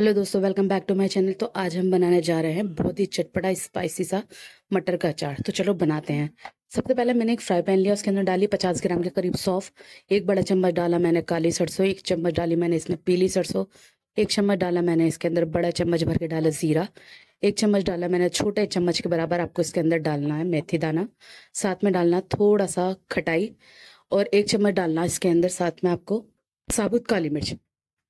hello दोस्तों welcome back to my channel तो आज हम बनाने जा रहे हैं बहुत ही चटपटा स्पाइसी सा मटर का अचार तो चलो बनाते हैं सबसे पहले मैंने एक फ्राई पैन लिया उसके अंदर डाली 50 ग्राम के करीब सौफ एक बड़ा चम्मच डाला मैंने काली सरसों एक चम्मच डाली मैंने इसमें पीली सरसों एक चम्मच डाला मैंने इसके अंदर बड़ा चम्मच भर के डाला ज़ीरा एक चम्मच डाला मैंने छोटे चम्मच के बराबर आपको इसके अंदर डालना है मेथी दाना साथ में डालना थोड़ा सा खटाई और एक चम्मच डालना इसके अंदर साथ में आपको साबुत काली मिर्च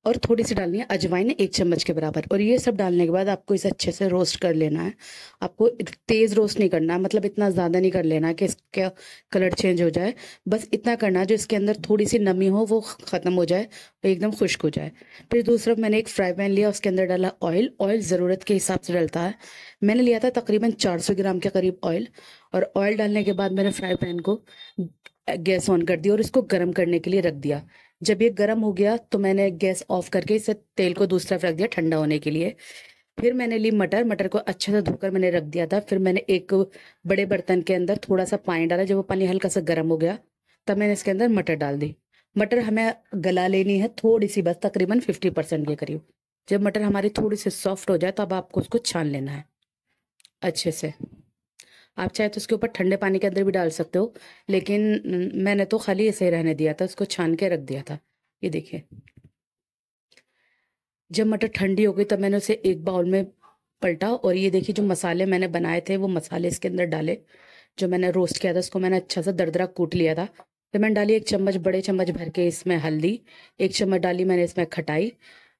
और थोड़ी सी डालनी है अजवाइन एक चम्मच के बराबर और ये सब डालने के बाद आपको इसे अच्छे से रोस्ट कर लेना है आपको तेज़ रोस्ट नहीं करना है मतलब इतना ज़्यादा नहीं कर लेना कि इसका कलर चेंज हो जाए बस इतना करना जो इसके अंदर थोड़ी सी नमी हो वो ख़त्म हो जाए और एकदम खुश्क हो जाए फिर दूसरा मैंने एक फ्राई पैन लिया उसके अंदर डाला ऑयल ऑयल ज़रूरत के हिसाब से डलता है मैंने लिया था तकरीबन चार ग्राम के करीब ऑयल और ऑयल डालने के बाद मैंने फ्राई पैन को गैस ऑन कर दिया और इसको गर्म करने के लिए रख दिया जब ये गर्म हो गया तो मैंने गैस ऑफ करके इसे तेल को दूसरी तरफ रख दिया ठंडा होने के लिए फिर मैंने ली मटर मटर को अच्छे से धोकर मैंने रख दिया था फिर मैंने एक बड़े बर्तन के अंदर थोड़ा सा पानी डाला जब वो पानी हल्का सा गर्म हो गया तब मैंने इसके अंदर मटर डाल दी मटर हमें गला लेनी है थोड़ी सी बस तकरीबन फिफ्टी परसेंट के करीब जब मटर हमारी थोड़ी सी सॉफ्ट हो जाए तब आपको उसको छान लेना है अच्छे से आप चाहे तो उसके ऊपर ठंडे पानी के अंदर भी डाल सकते हो लेकिन मैंने तो खाली ऐसे ही रहने दिया था उसको छान के रख दिया था ये देखिए जब मटर ठंडी हो गई तब मैंने उसे एक बाउल में पलटा और ये देखिए जो मसाले मैंने बनाए थे वो मसाले इसके अंदर डाले जो मैंने रोस्ट किया था उसको मैंने अच्छा सा दरदरा कूट लिया था तो मैंने डाली एक चम्मच बड़े चम्मच भर के इसमें हल्दी एक चम्मच डाली मैंने इसमें खटाई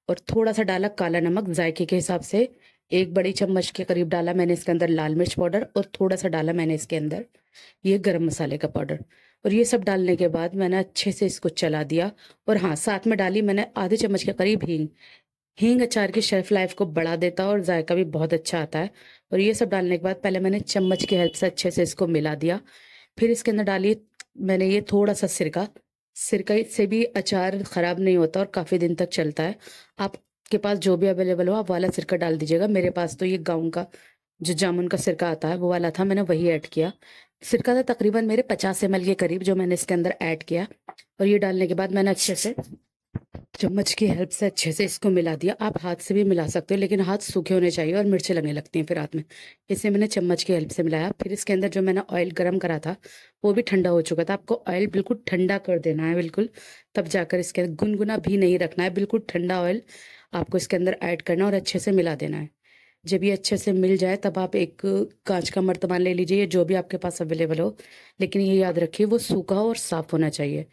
और थोड़ा सा डाला काला नमक जायके के हिसाब से एक बड़ी चम्मच के करीब डाला मैंने इसके अंदर लाल मिर्च पाउडर और थोड़ा सा डाला मैंने इसके अंदर ये गरम मसाले का पाउडर और ये सब डालने के बाद मैंने अच्छे से इसको चला दिया और हाँ साथ में डाली मैंने आधे चम्मच के करीब हींग हींग अचार की शेल्फ लाइफ को बढ़ा देता है और जायका भी बहुत अच्छा आता है और ये सब डालने के बाद पहले मैंने चम्मच की हेल्प से अच्छे से इसको मिला दिया फिर इसके अंदर डाली मैंने ये थोड़ा सा सिरका सिरका से भी अचार ख़राब नहीं होता और काफ़ी दिन तक चलता है आप आपके पास जो भी अवेलेबल हो आप वाला सिरका डाल दीजिएगा मेरे पास तो ये गाउन का जो जामुन का सिरका आता है वो वाला था मैंने वही ऐड किया सिरका था तकरीबन मेरे पचास एम के करीब जो मैंने इसके अंदर ऐड किया और ये डालने के बाद मैंने अच्छे से चम्मच की हेल्प से अच्छे से इसको मिला दिया आप हाथ से भी मिला सकते हो लेकिन हाथ सूखे होने चाहिए और मिर्चें लगने लगती हैं फिर हाथ में इसे मैंने चम्मच की हेल्प से मिलाया फिर इसके अंदर जो मैंने ऑयल गर्म करा था वो भी ठंडा हो चुका था आपको ऑयल बिल्कुल ठंडा कर देना है बिल्कुल तब जाकर इसके अंदर गुनगुना भी नहीं रखना है बिल्कुल ठंडा ऑयल आपको इसके अंदर ऐड करना और अच्छे से मिला देना है जब ये अच्छे से मिल जाए तब आप एक कांच का मर्तमान ले लीजिए जो भी आपके पास अवेलेबल हो लेकिन ये याद रखिए वो सूखा और साफ़ होना चाहिए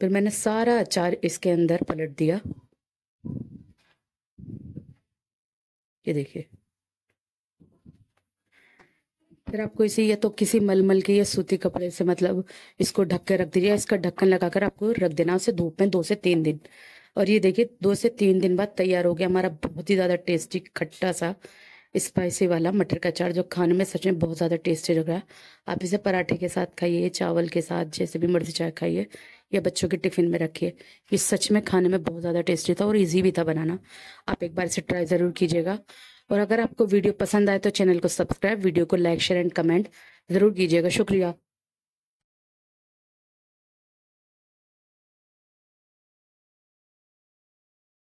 फिर मैंने सारा अचार इसके अंदर पलट दिया ये देखिए फिर आपको इसे या तो किसी मलमल के या सूती कपड़े से मतलब इसको ढक के रख दीजिए इसका ढक्कन लगाकर आपको रख देना उसे धूप में दो से तीन दिन और ये देखिए दो से तीन दिन बाद तैयार हो गया हमारा बहुत ही ज़्यादा टेस्टी खट्टा सा स्पाइसी वाला मटर का अचार जो खाने में सच में बहुत ज़्यादा टेस्टी लग रहा है आप इसे पराठे के साथ खाइए चावल के साथ जैसे भी मर्जी चाय खाइए या बच्चों के टिफ़िन में रखिए ये सच में खाने में बहुत ज़्यादा टेस्टी था और इजी भी था बनाना आप एक बार इसे ट्राई ज़रूर कीजिएगा और अगर आपको वीडियो पसंद आए तो चैनल को सब्सक्राइब वीडियो को लाइक शेयर एंड कमेंट ज़रूर कीजिएगा शुक्रिया